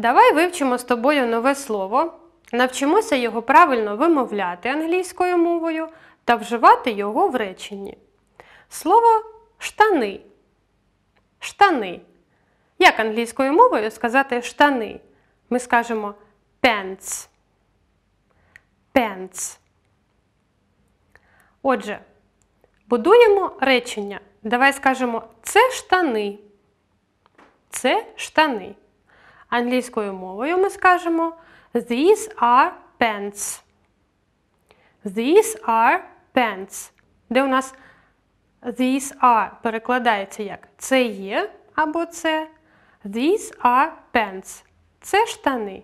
Давай вивчимо з тобою нове слово, навчимося його правильно вимовляти англійською мовою та вживати його в реченні. Слово штани. Штани. Як англійською мовою сказати штани? Ми скажемо pants. Pants. Отже, будуємо речення. Давай скажемо це штани. Це штани. Англійською мовою ми скажемо These are pants. These are pants. Де у нас these are перекладається як це є або це. These are pants. Це штани.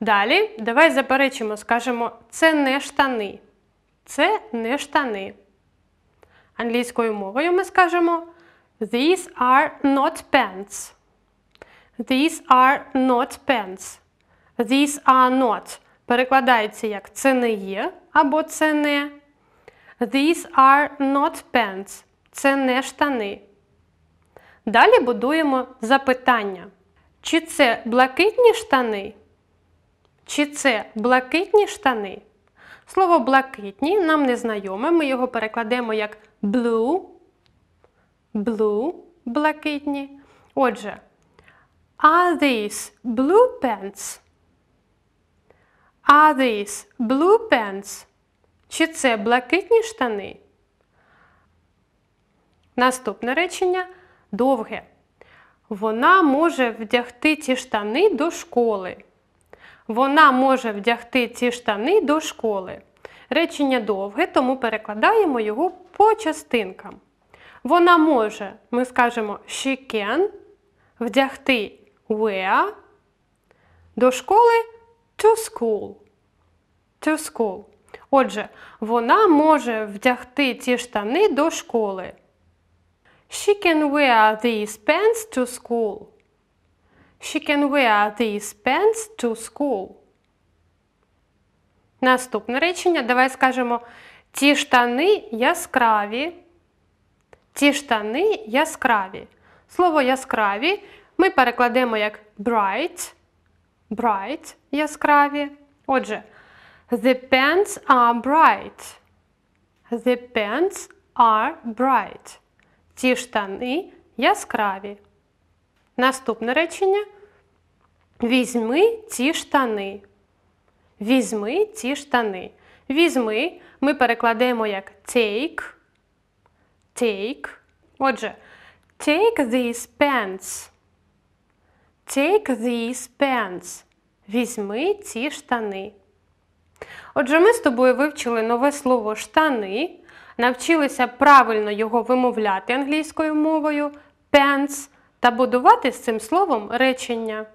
Далі, давай заперечимо, скажемо, це не штани. Це не штани. Англійською мовою ми скажемо These are not pants. These are not pens. These are not. Перекладається як це не є або це не. These are not pants. Це не штани. Далі будуємо запитання. Чи це блакитні штани? Чи це блакитні штани? Слово блакитні нам не знайоме. Ми його перекладемо як blue. Blue блакитні. Отже, Are these blue pens? Are these blue pants? Чи це блакитні штани? Наступне речення довге. Вона може вдягти ці штани до школи. Вона може вдягти ці штани до школи. Речення довге, тому перекладаємо його по частинкам. Вона може, ми скажемо, she can вдягти where, до школи to school. To school. Отже, вона може вдягти ці штани до школи. She can wear these pants to school. She can wear these pants to school. Наступне речення. Давай скажемо ті штани яскраві. Ті штани яскраві. Слово яскраві ми перекладемо як bright, bright, яскраві. Отже, the pants are bright. The pants are bright. Ті штани яскраві. Наступне речення. Візьми ці штани. Візьми ці штани. Візьми ми перекладемо як take. Take. Отже, take these pants. Take these pants. Візьми ці штани. Отже, ми з тобою вивчили нове слово штани, навчилися правильно його вимовляти англійською мовою, pants, та будувати з цим словом речення.